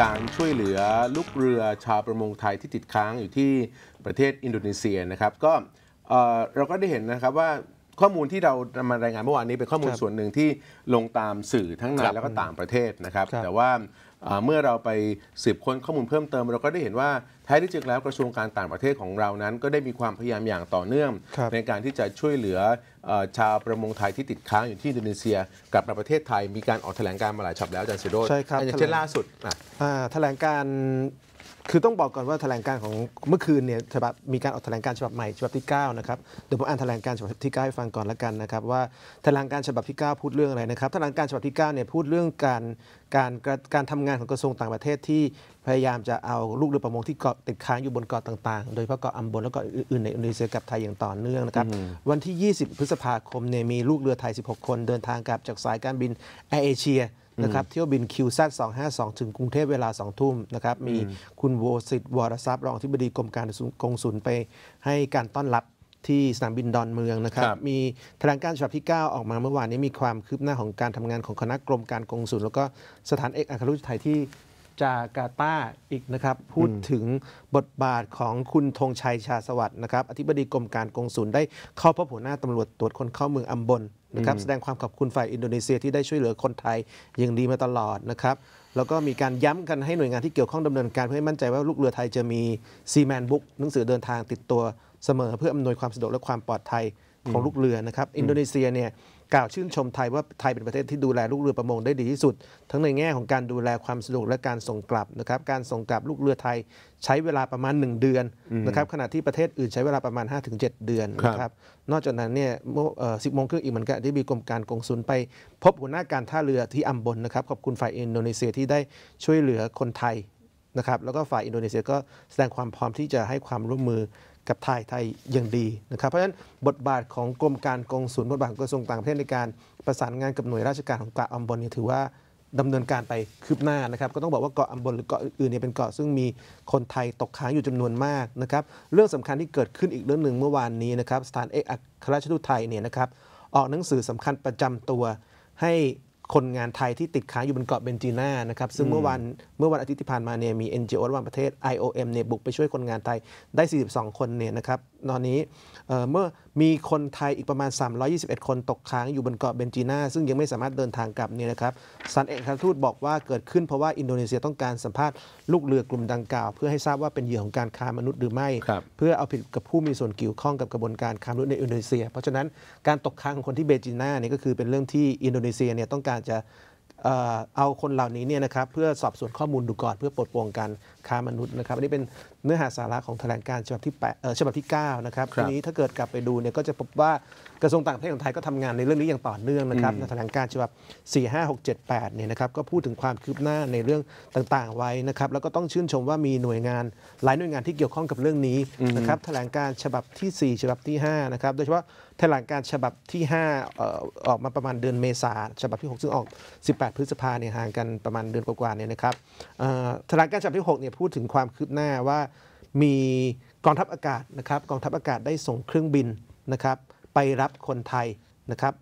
การช่วยเหลือลูกเรือชาว ประมงไทยที่ติดค้างอยู่ที่ประเทศอินโดนีเซียนะครับ ก็ เราก็ได้เห็นนะครับว่าข้อมูลที่เรามารายงานเมื่อวานนี้เป็นข้อมูลส่วนหนึ่งที่ลงตามสื่อทั้งในแล้วก็ต่างประเทศนะครับแต่ว่าเมื่อเราไปสืบค้นข้อมูลเพิ่มเติม เราก็ได้เห็นว่า แท้ที่จริงแล้วกระทรวงการต่างประเทศของเรานั้นก็ได้มีความพยายามอย่างต่อเนื่อง ในการที่จะช่วยเหลือชาวประมงไทยที่ติดค้างอยู่ที่อินโดนีเซียกลับมาประเทศไทยมีการออกแถลงการมาหลายฉบับแล้วอาจารย์สุโรจน์ใช่ครับอย่เช่นล่าสุดแถลงการคือต้องบอกก่อนว่าแถลงการของเมื่อคืนเนี่ยฉบับมีการออกแถลงการฉบับใหม่ฉบับที่9นะครับเดี๋ยวผมอ่านแถลงการฉบับที่9ให้ฟังก่อนละกันนะครับว่าแถลงการฉบับที่9พูดเรื่องอะไรนะครับแถลงการฉบับที่9เนี่ยพูดเรื่องการการการทำงานของกระทรวงต่างประเทศที่พยายามจะเอาลูกเรือประมงที่เกาะติดค้างอยู่บนเกาะต่างๆ โดยเฉพาะเกาะอัมบนและเกาะอื่นๆในอินโดนีเซียกับไทยอย่างต่อเนื่องนะครับวันที่ 20 พฤษภาคมเนี่ยมีลูกเรือไทย 16 คน เดินทางกลับจากสายการบินแอร์เอเชียนะครับเที่ยวบิน QZ 252 ถึงกรุงเทพเวลา 2 ทุ่มนะครับมีคุณโวสิตวรทรัพย์รองที่บดีกรมการกงสุลไปให้การต้อนรับที่สนามบินดอนเมืองนะครับมีแถลงการฉบับที่ 9 ออกมาเมื่อวานนี้ มีความคืบหน้าของการทำงานของคณะกรมการกงสุลแล้วก็สถานเอกอัครราชทูตไทยที่จาการ์ตาอีกนะครับพูดถึงบทบาทของคุณธงชัยชาสวัสด์นะครับอธิบดีกรมการกงสุลได้เข้าพบหัวหน้าตำรวจตรวจคนเข้าเมืองอัมบลนะครับแสดงความขอบคุณฝ่ายอินโดนีเซียที่ได้ช่วยเหลือคนไทยอย่างดีมาตลอดนะครับ แล้วก็มีการย้ำกันให้หน่วยงานที่เกี่ยวข้องดำเนินการเพื่อให้มั่นใจว่าลูกเรือไทยจะมีซีแมนบุ๊กหนังสือเดินทางติดตัวเสมอเพื่ออำนวยความสะดวกและความปลอดภัยของลูกเรือนะครับ อินโดนีเซียเนี่ยกล่าวชื่นชมไทยว่าไทยเป็นประเทศที่ดูแลลูกเรือประมงได้ดีที่สุด ทั้งในแง่ของการดูแลความสะดวกและการส่งกลับนะครับ การส่งกลับลูกเรือไทย ใช้เวลาประมาณ 1 เดือนนะครับขณะที่ประเทศอื่นใช้เวลาประมาณ 5-7 เดือนนะครับ นอกจากนั้นเนี่ยเมื่อสิบโมงครึ่งอีกเหมือนกันที่มีกรมการกงสุลไป พบหัวหน้าการท่าเรือที่อัมบนนะครับขอบคุณฝ่ายอินโดนีเซียที่ได้ช่วยเหลือคนไทยนะครับ แล้วก็ฝ่ายอินโดนีเซียก็แสดงความพร้อมที่จะให้ความร่วมมือกับไทยไทยอย่างดี นะครับ เพราะฉะนั้นบทบาทของกรมการกองศูนย์บทบาทของกระทรวงต่าง ประเทศในการประสานงานกับ หน่วยราชการของเกาะอัมบอนเนี่ยถือว่าดำเนินการไปคืบหน้า นะครับ ก็ต้องบอกว่าเกาะอัมบนหรือเกาะอื่นเนี่ยเป็นเกาะซึ่งมีคนไทยตกค้าง อยู่จำนวนมากนะครับเรื่องสำคัญที่เกิดขึ้นอีก เรื่องหนึ่งเมื่อวานนี้นะครับสถานเอกอัครราชทูตไทยเนี่ยนะครับออกหนังสือสำคัญประจำตัวให้คนงานไทยที่ติดค้างอยู่บนเกาะเบนจีน่านะครับซึ่งเมื่อวันเมื่อวันอาทิตย์ที่ผ่านมาเนี่ยมี NGO ระหว่างประเทศ IOM เนี่ยบุกไปช่วยคนงานไทยได้ 42 คนเนี่ยนะครับตอนนี้เมื่อมีคนไทยอีกประมาณ 321 คนตกค้างอยู่บนเกาะเบนจีน่าซึ่งยังไม่สามารถเดินทางกลับเนี่ยนะครับสันเอกัคทูตบอกว่าเกิดขึ้นเพราะว่าอินโดนีเซีย ต้องการสัมภาษณ์ลูกเรือกลุ่มดังกล่าวเพื่อให้ทราบว่าเป็นเหยื่อของการค้ามนุษย์หรือไม่ เพื่อเอาผิดกับผู้มีส่วนเกี่ยวข้องกับกระบวนการค้ามนุษย์ในอินโดนีเซีย เพราะฉะนั้นการตกค้างของคนที่เบนจีน่าเนี่ยก็คือเป็นเรื่องที่อินโดนีเซียเนี่ยต้องการาจจะเอาคนเหล่านี้เนี่ยนะครับ เพื่อสอบสวนข้อมูลดูก่อน เพื่อปลดปลงการค้ามนุษย์นะครับอันนี้เป็นเนื้อหาสาระของแถลงการฉบับที่8เออฉบับที่9นะครับทีนี้ถ้าเกิดกลับไปดูเนี่ยก็จะพบว่ากระทรวงต่างประเทศของไทยก็ทำงานในเรื่องนี้อย่างต่อเนื่องนะครับในแถลงการฉบับ4 5 6 7 8เนี่ยนะครับก็พูดถึงความคืบหน้าในเรื่องต่าง ๆ ไว้นะครับแล้วก็ต้องชื่นชมว่ามีหน่วยงาน หลายหน่วยงานที่เกี่ยวข้องกับเรื่องนี้นะครับแถลงการฉบับที่ 4 ฉบับที่5นะครับโดยเฉพาะแถลงการฉบับที่5ออกมาประมาณเดือนเมษาฉบับที่6ซึ่งออก18พฤษภาเนี่ยห่างกันประมาณเดือนกว่าๆเนี่ยนะครับแถลงการฉบับที่6เนี่ยพูดถึงความคืบหน้าว่ามีกองทัพอากาศนะครับกองทัพอากาศได้ส่งเครื่องบินนะครับ ไปรับคนไทยนะครับ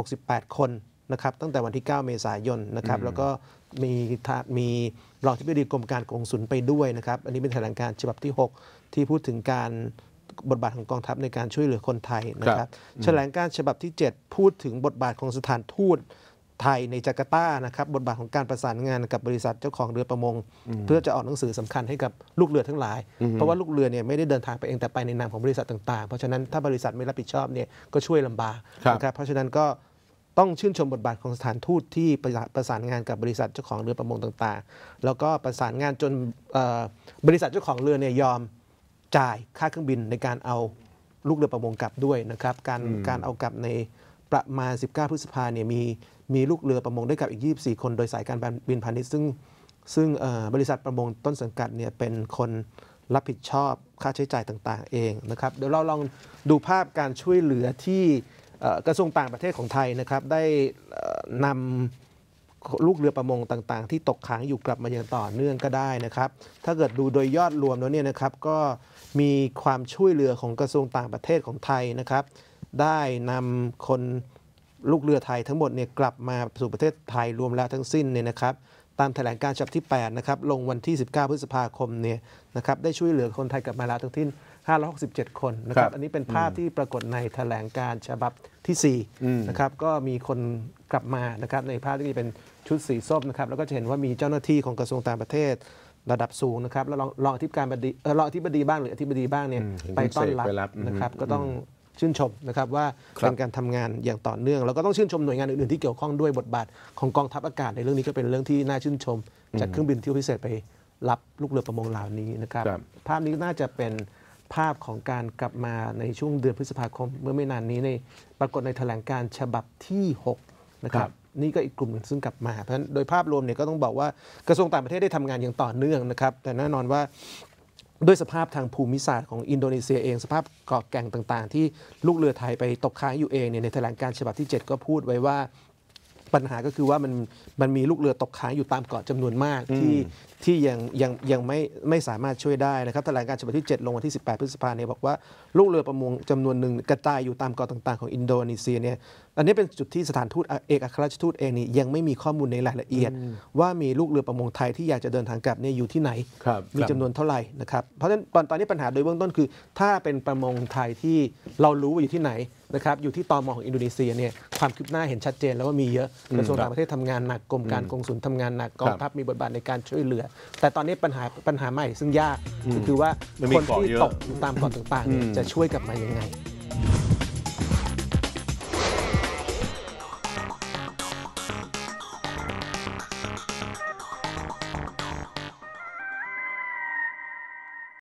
68 คนนะครับตั้งแต่วันที่ 9 เมษายนนะครับแล้วก็มีมีรองที่ปดีกรมการกงสุนไปด้วยนะครับอันนี้เป็นแถลงการฉบับที่ 6 ที่พูดถึงการบทบาทของกองทัพในการช่วยเหลือคนไทยนะครับแถลงการฉบับที่ 7 พูดถึงบทบาทของสถานทูตไทยในจาการ์ตานะครับบทบาทของการประสานงานกับบริษัทเจ้าของเรือประมง เพื่อจะออกหนังสือสำคัญให้กับลูกเรือทั้งหลายเพราะว่าลูกเรือเนี่ยไม่ได้เดินทางไปเองแต่ไปในนามของบริษัทต่างๆเพราะฉะนั้นถ้าบริษัทไม่รับผิดชอบเนี่ยก็ช่วยลำบากนะครับเพราะฉะนั้นก็ต้องชื่นชมบทบาทของสถานทูตที่ประสานงานกับบริษัทเจ้าของเรือประมงต่างๆ แล้วก็ประสานงานจนบริษัทเจ้าของเรือเนี่ยยอมจ่ายค่าเครื่องบินในการเอาลูกเรือประมงกลับด้วยนะครับการการเอากลับในประมาณ 19 พฤษภาเนี่ยมีมีลูกเรือประมง ด้วยกับอีก 24 คน โดยสายการบินพาณิชย์ซึ่งซึ่งบริษัทประมงต้นสังกัดเนี่ยเป็นคนรับผิดชอบค่าใช้จ่ายต่าง ๆเองนะครับ เดี๋ยวเราลองดูภาพการช่วยเหลือที่กระทรวงต่างประเทศของไทยนะครับ ได้นำลูกเรือประมงต่าง ๆ ที่ตกค้างอยู่กลับมาอย่างต่อเนื่องก็ได้นะครับ ถ้าเกิดดูโดยยอดรวมแล้วเนี่ยนะครับก็มีความช่วยเหลือของกระทรวงต่างประเทศของไทยนะครับได้นำคนลูกเรือไทยทั้งหมดเนี่ยกลับมาสู่ประเทศไทยรวมแล้วทั้งสิ้นเนี่ยนะครับ ตามแถลงการฉบับที่8นะครับลงวันที่ 19พฤษภาคมเนี่ยนะครับได้ช่วยเหลือคนไทยกลับมาแล้วทั้งสิ้น567คนนะครับอันนี้เป็นภาพที่ปรากฏในแถลงการฉบับที่4นะครับ ก็มีคนกลับมานะครับ ในภาพที่เป็นชุดสีส้มนะครับแล้วก็จะเห็นว่ามีเจ้าหน้าที่ของกระทรวงต่างประเทศระดับสูงนะครับ แล้วรองอธิบดีรองอธิบดีบ้างหรืออธิบดีบ้างเนี่ยไปต้อนรับนะครับ ก็ต้องชื่นชมนะครับว่าเป็นการทำงานอย่างต่อเนื่องแล้วก็ต้องชื่นชมหน่วยงานอื่นๆ ที่เกี่ยวข้องด้วยบทบาทของกองทัพอากาศในเรื่องนี้ก็เป็นเรื่องที่น่าชื่นชม จากเครื่องบินที่พิเศษไปรับลูกเรือประมงเหล่านี้นะครับภาพนี้น่าจะเป็นภาพของการกลับมาในช่วงเดือนพฤษภาคม เมื่อไม่นานนี้ในปรากฏในแถลงการฉบับที่6นะครับนี่ก็อีกกลุ่มหนึ่งซึ่งกลับมาเพราะฉะนั้นโดยภาพรวมเนี่ยก็ต้องบอกว่ากระทรวงต่างประเทศได้ทำงานอย่างต่อเนื่องนะครับแต่แน่นอนว่าด้วยสภาพทางภูมิศาสตร์ของอินโดนีเซียเองสภาพเกาะแก่งต่างๆ ที่ลูกเรือไทยไปตกค้างอยู่เองเนี่ยในแถลงการฉบับที่ 7 ก็พูดไว้ว่าปัญหาก็คือว่ามันมันมีลูกเรือตกค้างอยู่ตามเกาะจำนวนมากที่ที่ยังยังยังไม่ไม่สามารถช่วยได้นะครับแถลงการฉบับที่ 7 ลงวันที่ 18พฤษภาเนี่ยบอกว่าลูกเรือประมงจำนวนหนึ่งกระจายอยู่ตามเกาะต่างๆของอินโดนีเซียเนี่ยอันนี้เป็นจุดที่สถานทูตเอกอัครราชทูตเองนี่ยังไม่มีข้อมูลในรายละเอียด ว่ามีลูกเรือประมงไทยที่อยากจะเดินทางกลับเนี่ยอยู่ที่ไหนมีจำนวนเท่าไหร่นะครับเพราะฉะนั้นตอนนี้ปัญหาโดยเบื้องต้นคือ ถ้าเป็นประมงไทยที่เรารู้ว่าอยู่ที่ไหนนะครับอยู่ที่ตอมอของอินโดนีเซียเนี่ยความคืบหน้าเห็นชัดเจนแล้วว่ามีเยอะกระทรวงต่างประเทศทำงานหนักกรมการกงสุลทำงานหนักกองทัพมีบทบาทในการช่วยเหลือ แต่ตอนนี้ปัญหาปัญหาใหม่ซึ่งยากก็คือว่าคนที่ตกตามกกอนต่างๆ จะช่วยกลับมายังไง